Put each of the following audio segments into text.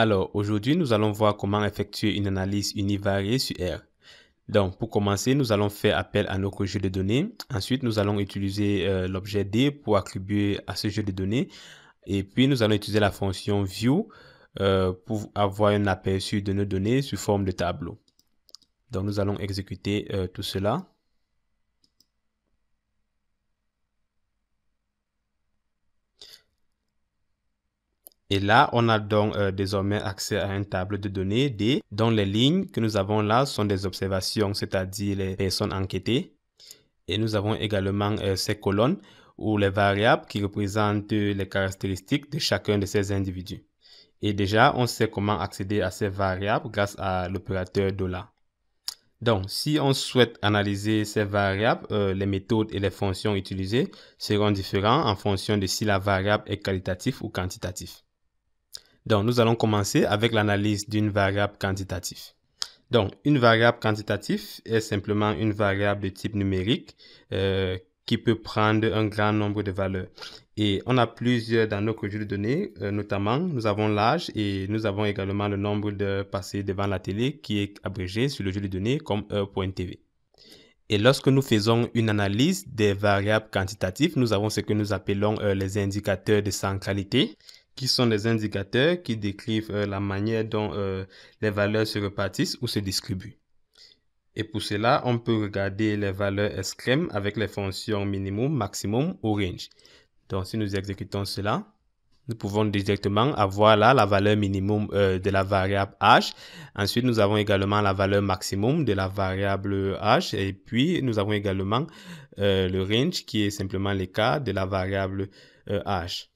Alors, aujourd'hui, nous allons voir comment effectuer une analyse univariée sur R. Donc, pour commencer, nous allons faire appel à notre jeu de données. Ensuite, nous allons utiliser euh, l'objet D pour attribuer à ce jeu de données. Et puis, nous allons utiliser la fonction View euh, pour avoir un aperçu de nos données sous forme de tableau. Donc, nous allons exécuter euh, tout cela. Et là, on a donc euh, désormais accès à une table de données D dont les lignes que nous avons là sont des observations, c'est-à-dire les personnes enquêtées. Et nous avons également euh, ces colonnes ou les variables qui représentent les caractéristiques de chacun de ces individus. Et déjà, on sait comment accéder à ces variables grâce à l'opérateur Donc, si on souhaite analyser ces variables, euh, les méthodes et les fonctions utilisées seront différentes en fonction de si la variable est qualitative ou quantitative. Donc, nous allons commencer avec l'analyse d'une variable quantitative. Donc, une variable quantitative est simplement une variable de type numérique euh, qui peut prendre un grand nombre de valeurs. Et on a plusieurs dans notre jeu de données, euh, notamment nous avons l'âge et nous avons également le nombre de passés devant la télé qui est abrégé sur le jeu de données comme heure.tv. Et lorsque nous faisons une analyse des variables quantitatives, nous avons ce que nous appelons euh, les indicateurs de centralité qui sont les indicateurs qui décrivent euh, la manière dont euh, les valeurs se repartissent ou se distribuent. Et pour cela, on peut regarder les valeurs extrêmes avec les fonctions minimum, maximum ou range. Donc, si nous exécutons cela, nous pouvons directement avoir là la valeur minimum euh, de la variable h. Ensuite, nous avons également la valeur maximum de la variable h. Et puis, nous avons également le range qui est simplement cas de la variable h.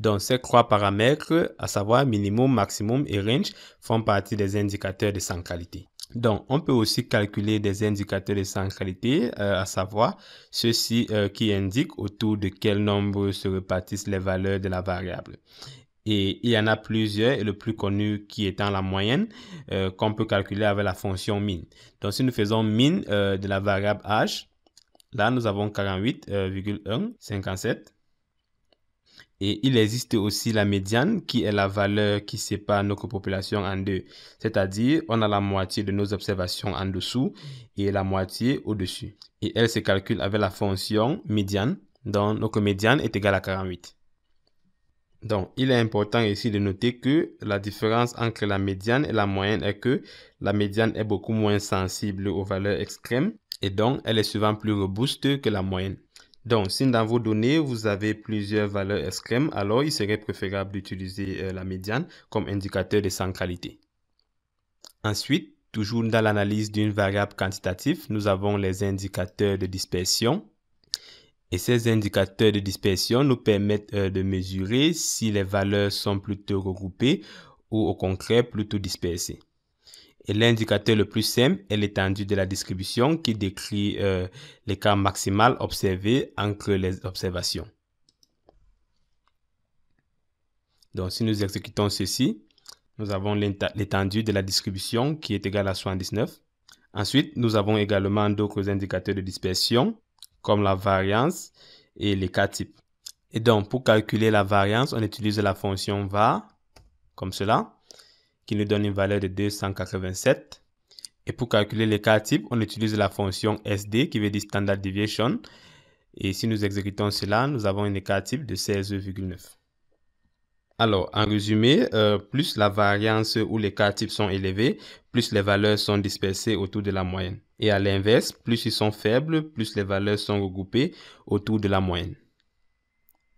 Donc, ces trois paramètres, à savoir minimum, maximum et range, font partie des indicateurs de centralité. Donc, on peut aussi calculer des indicateurs de centralité, euh, à savoir ceux-ci euh, qui indiquent autour de quel nombre se répartissent les valeurs de la variable. Et il y en a plusieurs, et le plus connu qui étant la moyenne, euh, qu'on peut calculer avec la fonction min. Donc, si nous faisons min de la variable h, là, nous avons 48,157. Et il existe aussi la médiane, qui est la valeur qui sépare notre population en deux. C'est-à-dire, on a la moitié de nos observations en dessous et la moitié au-dessus. Et elle se calcule avec la fonction médiane, dont notre médiane est égale à 48. Donc, il est important ici de noter que la différence entre la médiane et la moyenne est que la médiane est beaucoup moins sensible aux valeurs extrêmes et donc elle est souvent plus robuste que la moyenne. Donc, si dans vos données, vous avez plusieurs valeurs extrêmes, alors il serait préférable d'utiliser euh, la médiane comme indicateur de centralité. Ensuite, toujours dans l'analyse d'une variable quantitative, nous avons les indicateurs de dispersion. Et ces indicateurs de dispersion nous permettent euh, de mesurer si les valeurs sont plutôt regroupées ou au concret plutôt dispersées. Et l'indicateur le plus simple est l'étendue de la distribution qui décrit euh, l'écart maximal observé entre les observations. Donc, si nous exécutons ceci, nous avons l'étendue de la distribution qui est égale à 79. Ensuite, nous avons également d'autres indicateurs de dispersion comme la variance et l'écart type. Et donc, pour calculer la variance, on utilise la fonction var, comme cela qui nous donne une valeur de 287. Et pour calculer l'écart type, on utilise la fonction SD qui veut dire Standard Deviation. Et si nous exécutons cela, nous avons un écart type de 16,9. Alors, en résumé, euh, plus la variance ou l'écart type sont élevés, plus les valeurs sont dispersées autour de la moyenne. Et à l'inverse, plus ils sont faibles, plus les valeurs sont regroupées autour de la moyenne.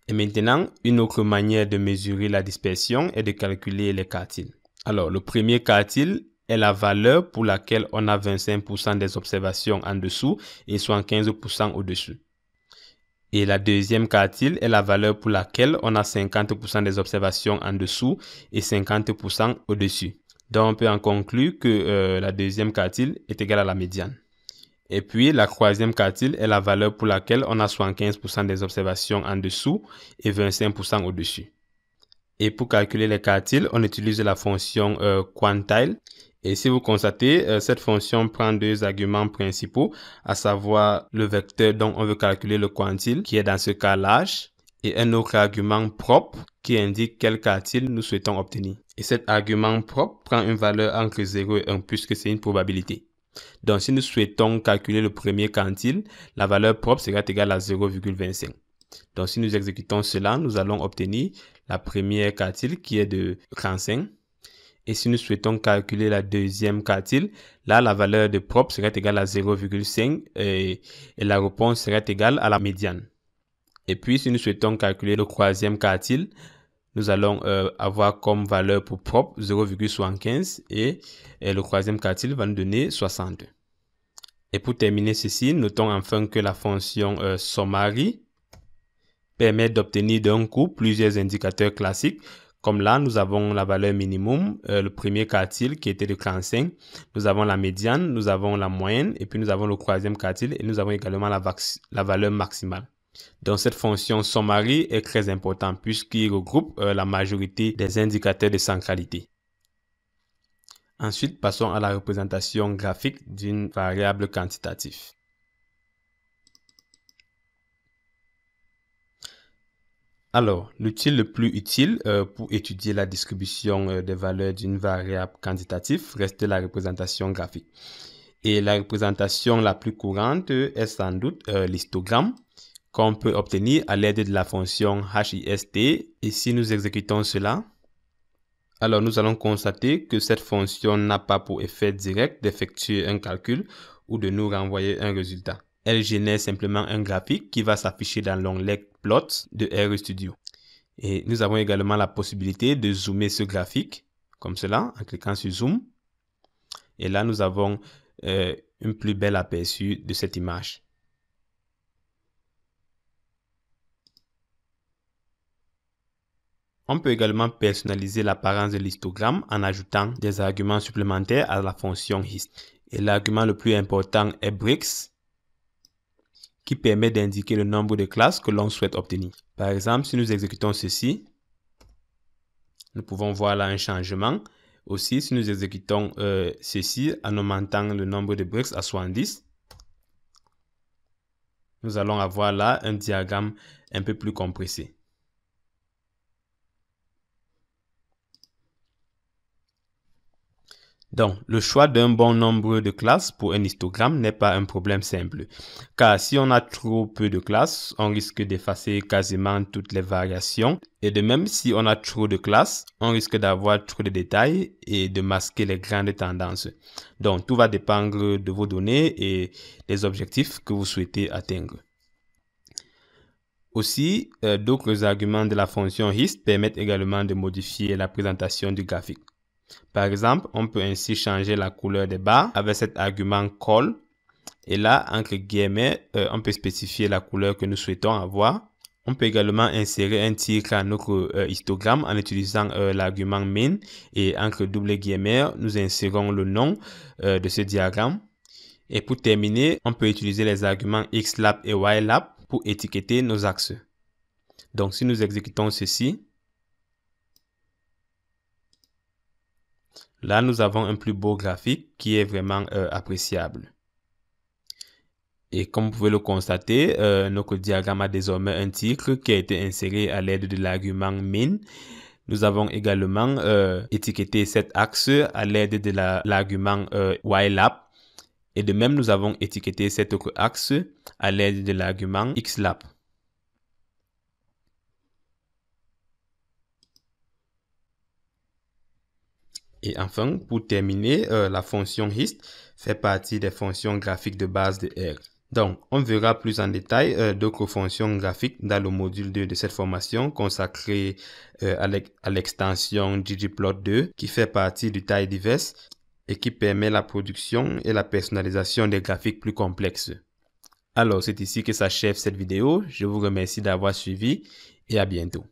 Et maintenant, une autre manière de mesurer la dispersion est de calculer l'écart type. Alors, le premier quartile est la valeur pour laquelle on a 25% des observations en dessous et 75% au-dessus. Et la deuxième quartile est la valeur pour laquelle on a 50% des observations en dessous et 50% au-dessus. Donc on peut en conclure que euh, la deuxième quartile est égale à la médiane. Et puis la troisième quartile est la valeur pour laquelle on a 75% des observations en dessous et 25% au-dessus. Et pour calculer les quartiles, on utilise la fonction euh, quantile. Et si vous constatez, euh, cette fonction prend deux arguments principaux, à savoir le vecteur dont on veut calculer le quantile, qui est dans ce cas l'âge, et un autre argument propre qui indique quel quantile nous souhaitons obtenir. Et cet argument propre prend une valeur entre 0 et 1 puisque c'est une probabilité. Donc si nous souhaitons calculer le premier quantile, la valeur propre sera égale à 0,25. Donc, si nous exécutons cela, nous allons obtenir la première quartile qui est de 35. Et si nous souhaitons calculer la deuxième quartile, là, la valeur de prop serait égale à 0,5 et, la réponse serait égale à la médiane. Et puis, si nous souhaitons calculer le troisième quartile, nous allons euh, avoir comme valeur pour prop 0,75 et, le troisième quartile va nous donner 62. Et pour terminer ceci, notons enfin que la fonction euh, summary » permet d'obtenir d'un coup plusieurs indicateurs classiques comme là, nous avons la valeur minimum, euh, le premier quartile qui était de 45. Nous avons la médiane, nous avons la moyenne, et puis nous avons le troisième quartile, et nous avons également la, valeur maximale. Donc cette fonction sommarie est très importante puisqu'il regroupe euh, la majorité des indicateurs de centralité. Ensuite, passons à la représentation graphique d'une variable quantitative. Alors, l'outil le plus utile euh, pour étudier la distribution euh, des valeurs d'une variable quantitative reste la représentation graphique. Et la représentation la plus courante est sans doute euh, l'histogramme qu'on peut obtenir à l'aide de la fonction hist. Et si nous exécutons cela, alors nous allons constater que cette fonction n'a pas pour effet direct d'effectuer un calcul ou de nous renvoyer un résultat. Elle génère simplement un graphique qui va s'afficher dans l'onglet plot de RStudio. E Et nous avons également la possibilité de zoomer ce graphique, comme cela, en cliquant sur Zoom. Et là, nous avons euh, une plus belle aperçu de cette image. On peut également personnaliser l'apparence de l'histogramme en ajoutant des arguments supplémentaires à la fonction hist. Et l'argument le plus important est bricks, qui permet d'indiquer le nombre de classes que l'on souhaite obtenir. Par exemple, si nous exécutons ceci, nous pouvons voir là un changement. Aussi, si nous exécutons euh, ceci en augmentant le nombre de bricks à 70, nous allons avoir là un diagramme un peu plus compressé. Donc, le choix d'un bon nombre de classes pour un histogramme n'est pas un problème simple, car si on a trop peu de classes, on risque d'effacer quasiment toutes les variations, et de même si on a trop de classes, on risque d'avoir trop de détails et de masquer les grandes tendances. Donc, tout va dépendre de vos données et des objectifs que vous souhaitez atteindre. Aussi, euh, d'autres arguments de la fonction hist permettent également de modifier la présentation du graphique. Par exemple, on peut ainsi changer la couleur des barres avec cet argument call. Et là, entre guillemets, euh, on peut spécifier la couleur que nous souhaitons avoir. On peut également insérer un titre à notre euh, histogramme en utilisant euh, l'argument main. et entre double guillemets, nous insérons le nom de ce diagramme. Et pour terminer, on peut utiliser les arguments xlab et ylab pour étiqueter nos axes. Donc si nous exécutons ceci, Là, nous avons un plus beau graphique qui est vraiment euh, appréciable. Et comme vous pouvez le constater, euh, notre diagramme a désormais un titre qui a été inséré à l'aide de l'argument min. Nous avons également euh, étiqueté cet axe à l'aide de l'argument la, ylap. Et de même, nous avons étiqueté cet autre axe à l'aide de l'argument xlap. Et enfin, pour terminer, euh, la fonction hist fait partie des fonctions graphiques de base de R. Donc, on verra plus en détail euh, d'autres fonctions graphiques dans le module 2 de cette formation consacrée euh, à l'extension ggplot2 qui fait partie du taille diverse et qui permet la production et la personnalisation des graphiques plus complexes. Alors, c'est ici que s'achève cette vidéo. Je vous remercie d'avoir suivi et à bientôt.